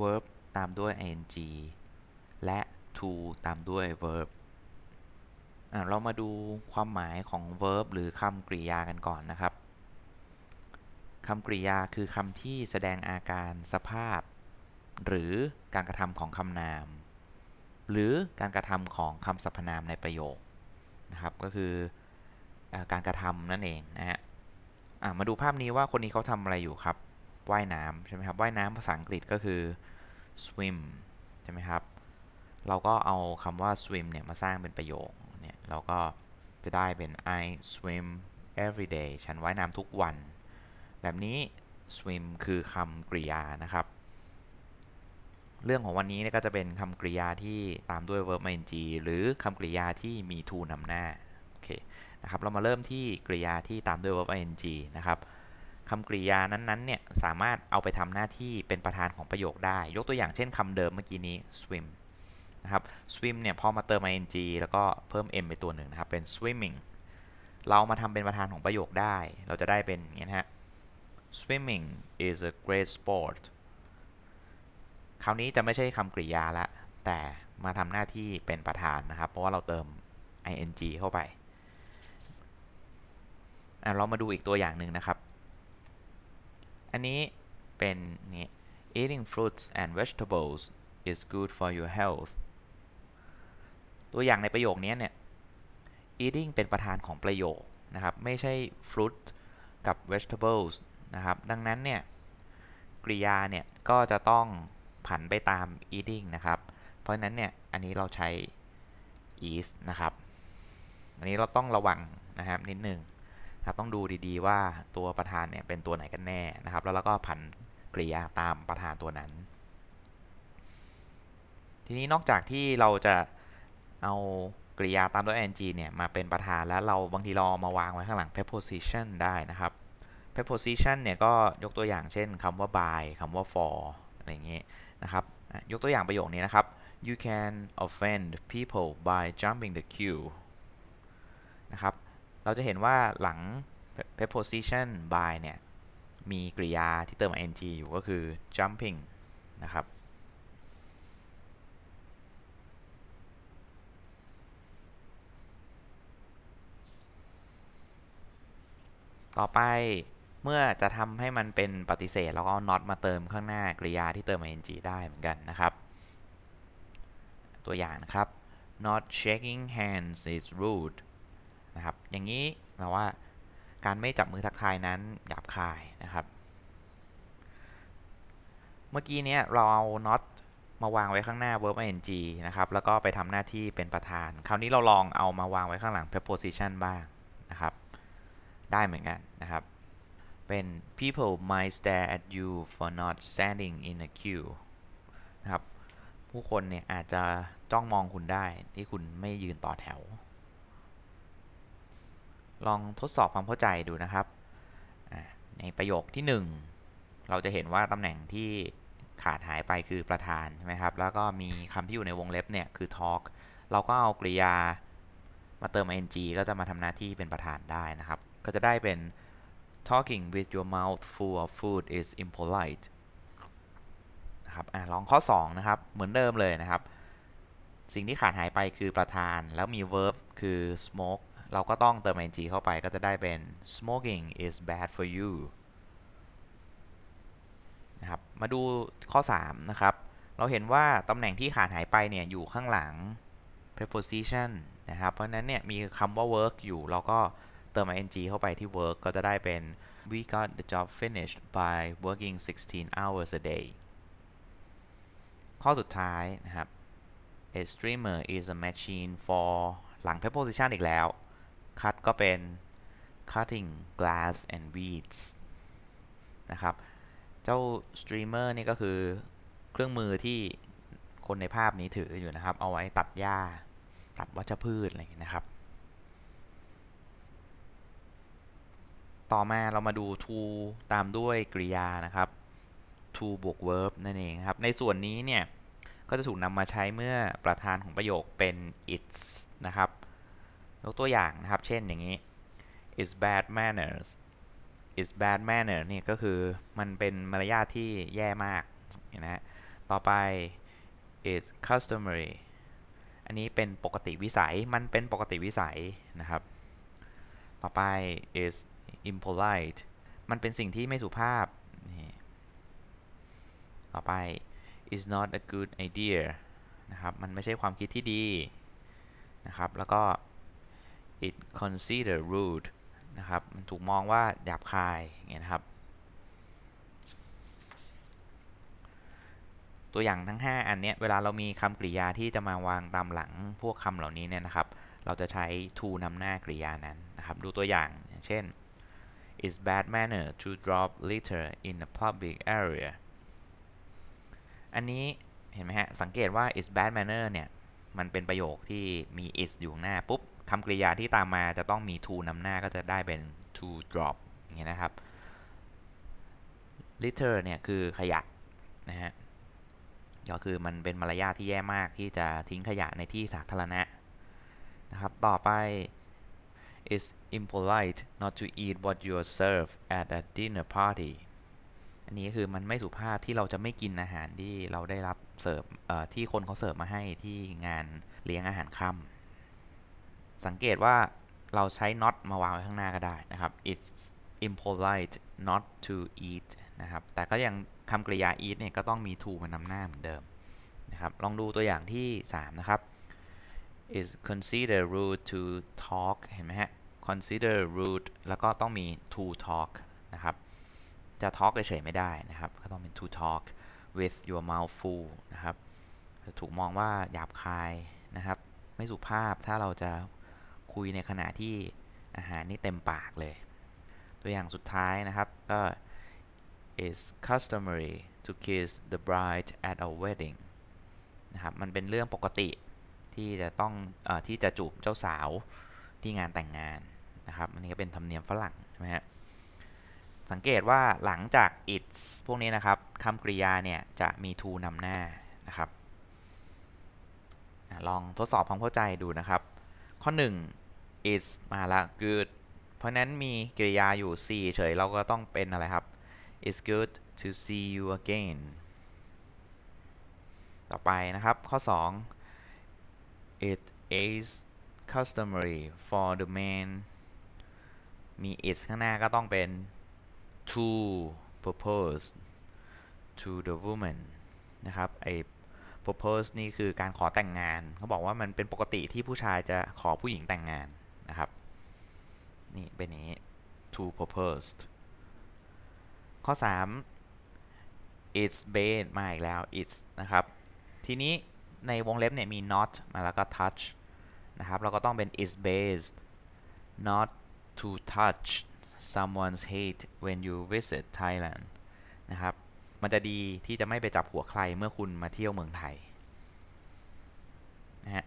verb ตามด้วย ing และ to ตามด้วย verb เรามาดูความหมายของ verb หรือคำกริยากันก่อนนะครับคำกริยาคือคำที่แสดงอาการสภาพหรือการกระทำของคำนาม หรือการกระทำของคำสรรพนามในประโยคนะครับ ก็คือการกระทำนั่นเองนะฮะมาดูภาพนี้ว่าคนนี้เขาทำอะไรอยู่ครับว่ายน้ำ ใช่ไหมครับว่ายน้ำภาษาอังกฤษก็คือ swim ใช่ไหมครับ เราก็เอาคำว่า swim เนี่ยมาสร้างเป็นประโยคเนี่ยเราก็จะได้เป็น I swim every day ฉันว่ายน้ำทุกวัน แบบนี้ swim คือคำกริยานะครับ เรื่องของวันนี้ก็จะเป็นคำกริยาที่ตามด้วย verb ing หรือคำกริยาที่มี to นำหน้า โอเคนะครับ เรามาเริ่มที่กริยาที่ตามด้วย verb ing นะครับคำกริยา นั้นๆ เนี่ย สามารถเอาไปทำหน้าที่เป็นประธานของประโยคได้ ยกตัวอย่างเช่น คำเดิมเมื่อกี้ นี้ swim นะครับ swim เนี่ย พอ มาเติม ing แล้วก็เพิ่ม m ไปตัวหนึ่งนะครับ เป็น swimming เรามาทำเป็นประธานของประโยคได้ เราจะได้เป็น อย่างนี้นะฮะ swimming is a great sport คราวนี้จะไม่ใช่คำกริยาละ แต่มาทำหน้าที่เป็นประธานนะครับ เพราะว่าเราเติม ing เข้าไป เรามาดูอีกตัวอย่างหนึ่งนะครับอันนี้เป็นนี่ eating fruits and vegetables is good for your health ตัวอย่างในประโยคนี้เนี่ย eating เป็นประธานของประโยคนะครับ ไม่ใช่ fruit กับ vegetables นะครับ ดังนั้นเนี่ย กริยาเนี่ย ก็จะต้องผันไปตาม eating นะครับ เพราะนั้นเนี่ย อันนี้เราใช้ is นะครับ อันนี้เราต้องระวังนะครับ นิดหนึ่งครับต้องดูดีๆว่าตัวประธานเนี่ยเป็นตัวไหนกันแน่นะครับ แล้วเราก็ผันกริยาตามประธานตัวนั้น ทีนี้นอกจากที่เราจะ เอา กริยาตามตัว ing เนี่ยมาเป็นประธานแล้ว เราบาง ทีเรามาวางไว้ข้างหลัง preposition ได้นะครับ preposition เนี่ยก็ยกตัวอย่างเช่นคำว่า by คำว่า for อะไรอย่างี้ยนะครับยกตัวอย่างประโยคนี้นะครับ you can offend people by jumping the queue นะครับเราจะเห็นว่าหลัง preposition by เนี่ย มีกริยาที่เติม ing อยู่ก็คือ jumping นะครับ ต่อไปเมื่อจะทำให้มันเป็นปฏิเสธแล้วก็ not มาเติมข้างหน้ากริยาที่เติม ing ได้เหมือนกันนะครับ ตัวอย่างนะครับ not shaking hands is rude นะครับ อย่างนี้หมายว่าการไม่จับมือทักทายนั้นหยาบคายนะครับ เมื่อกี้ เนี้ย เรา เอา not มาวางไว้ข้างหน้า verb ing นะ ครับ แล้วก็ไปทำหน้าที่เป็นประธาน คราวนี้เราลองเอามาวางไว้ข้างหลัง preposition บ้าง นะ ครับ ได้เหมือนกัน นะ ครับ เป็น people might stare at you for not standing in a queue นะครับ ผู้คนเนี่ยอาจจะจ้องมองคุณได้ที่คุณไม่ยืนต่อแถวลองทดสอบความเข้าใจดูนะครับ ในประโยคที่ 1 เราจะเห็นว่าตำแหน่งที่ขาดหายไปคือประธาน ใช่ไหมครับ แล้วก็มีคำที่อยู่ในวงเล็บเนี่ย คือ talk เราก็เอากริยามาเติม ing ก็จะมาทำหน้าที่เป็นประธานได้นะครับ ก็จะได้เป็น talking with your mouth full of food is impolite นะครับอลองข้อ2นะครับเหมือนเดิมเลยนะครับ สิ่งที่ขาดหายไปคือประธาน แล้วมี verb คือ smoke เราก็ต้องเติม ing เข้าไปก็จะได้เป็น smoking is bad for you นะครับ มาดูข้อ 3 นะครับ เราเห็นว่าตำแหน่งที่ขาดหายไปเนี่ยอยู่ข้างหลัง preposition นะครับ เพราะนั้นเนี่ยมีคำว่า work อยู่ เราก็เติม ing เข้าไปที่ work ก็จะได้เป็น we got the job finished by working 16 hours a day ข้อสุดท้ายนะครับ a streamer is a machine for หลัง preposition อีกแล้วคัดก็เป็น cutting glass and weeds นะครับ เจ้า streamer นี่ก็คือเครื่องมือที่คนในภาพนี้ถืออยู่นะครับ เอาไว้ตัดหญ้า ตัดวัชพืชอะไรอย่างนี้นะครับ ต่อมาเรามาดู to ตามด้วยกริยานะครับ to บวก verb นั่นเองครับ ในส่วนนี้เนี่ย ก็จะถูกนำมาใช้เมื่อประธานของประโยคเป็น its นะครับยกตัวอย่างนะครับ เช่นอย่างนี้ is bad manners is bad manner นี่ก็คือมันเป็น มารยาท ที่แย่มากนะฮะ ต่อไป is customary อันนี้เป็นปกติวิสัย มัน เป็นปกติวิสัยนะครับ ต่อไป is impolite มันเป็นสิ่งที่ไม่สุภาพ ต่อไป is not a good idea นะครับ มันไม่ใช่ความคิดที่ดีนะครับ แล้วก็ it consider rude นะครับ มันถูกมองว่าหยาบคายอย่างเงี้ยนะครับ ตัวอย่างทั้ง 5 อัน เนี้ย เวลาเรามีคำกริยาที่จะมาวางตามหลังพวกคำเหล่านี้ เนี่ยนะครับ เราจะใช้ to นำหน้ากริยานั้นนะครับ ดูตัวอย่าง เช่น it's bad manner to drop litter in a public area อันนี้เห็นไหมฮะ สังเกตว่า it's bad manner เนี่ยมันเป็นประโยคที่มี is อยู่หน้าปุ๊บคำกริยาที่ตามมาจะต้องมี to นำหน้าก็จะได้เป็น to drop อย่างเงี้ยนะครับ litter เนี่ย คือขยะ นะ ฮะ ก็คือ มัน เป็นมารยาทที่แย่มากที่จะทิ้งขยะในที่สาธารณะ นะ ครับ ต่อไป it's impolite not to eat what you're served at a dinner party อันนี้คือ มัน ไม่ สุภาพที่เราจะไม่กินอาหารที่เราได้รับเสิร์ฟที่คนเขาเสิร์ฟมาให้ที่งานเลี้ยงอาหารค่ำสังเกตว่าเราใช้ not มาวางไว้ข้างหน้าก็ได้นะครับ it's impolite not to eat นะครับ แต่ก็ยังคำกริยา eat เนี่ยก็ต้องมี to มานำหน้าเหมือนเดิมนะครับ ลองดูตัวอย่างที่ 3 นะครับ is consider rude to talk เห็นไหมฮะ consider rude แล้วก็ต้องมี to talk นะครับ จะ talk เฉยไม่ได้นะครับ ก็ต้องเป็น to talk with your mouth full นะครับ จะถูกมองว่าหยาบคายนะครับ ไม่สุภาพ ถ้าเราจะคุย ในขณะที่ อาหารนี่เต็มปาก เลย ตัวอย่างสุดท้ายนะครับ ก็ is customary to kiss the bride at a wedding นะ ครับ มัน เป็นเรื่องปกติที่จะต้องอที่จะ จูบ เจ้าสาวที่งานแต่งงาน นะ ครับ อัน นี้ ก็ เป็น ธรรมเนียมฝรั่งใช่ไหมฮะสังเกตว่าหลังจาก it's พวกนี้ นะ ครับ คำกริยา เนี่ย จะมี to นำหน้านะครับ ลองทดสอบความเข้าใจดูนะครับ ข้อ 1 is มาละ good เพราะ นั้นมีกริยาอยู่ 4 เฉย เราก็ต้องเป็น อะไร ครับ it's good to see you again ต่อไปนะครับข้อ 2 it is customary for the man มี is ข้างหน้าก็ต้องเป็น to propose to the woman นะครับ ไอ propose นี่ คือการขอแต่งงานเขาบอกว่า มัน เป็นปกติที่ผู้ชายจะขอผู้หญิงแต่งงานนะครับ นี่ เป็นนี้ to proposed ข้อ 3 it's based มาอีกแล้ว it's นะครับ ทีนี้ ในวงเล็บเนี่ย มี not มาแล้วก็ touch นะครับ เราก็ต้องเป็น is t based not to touch someone's head when you visit Thailand นะครับ มันจะดีที่จะไม่ไปจับหัวใครเมื่อคุณมาเที่ยวเมืองไทย นะฮะ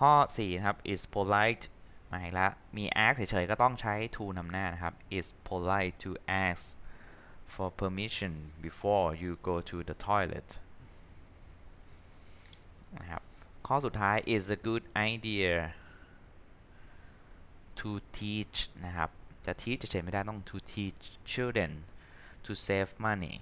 ข้อ4ครับ is polite มาอีกแล้วมี ask เฉยๆก็ต้องใช้ to นำหน้า นะครับ it's polite to ask for permission before you go to the toilet นะครับ ข้อสุดท้าย is a good idea to teach นะครับ จะ teach เฉยๆไม่ได้ต้อง to teach children to save money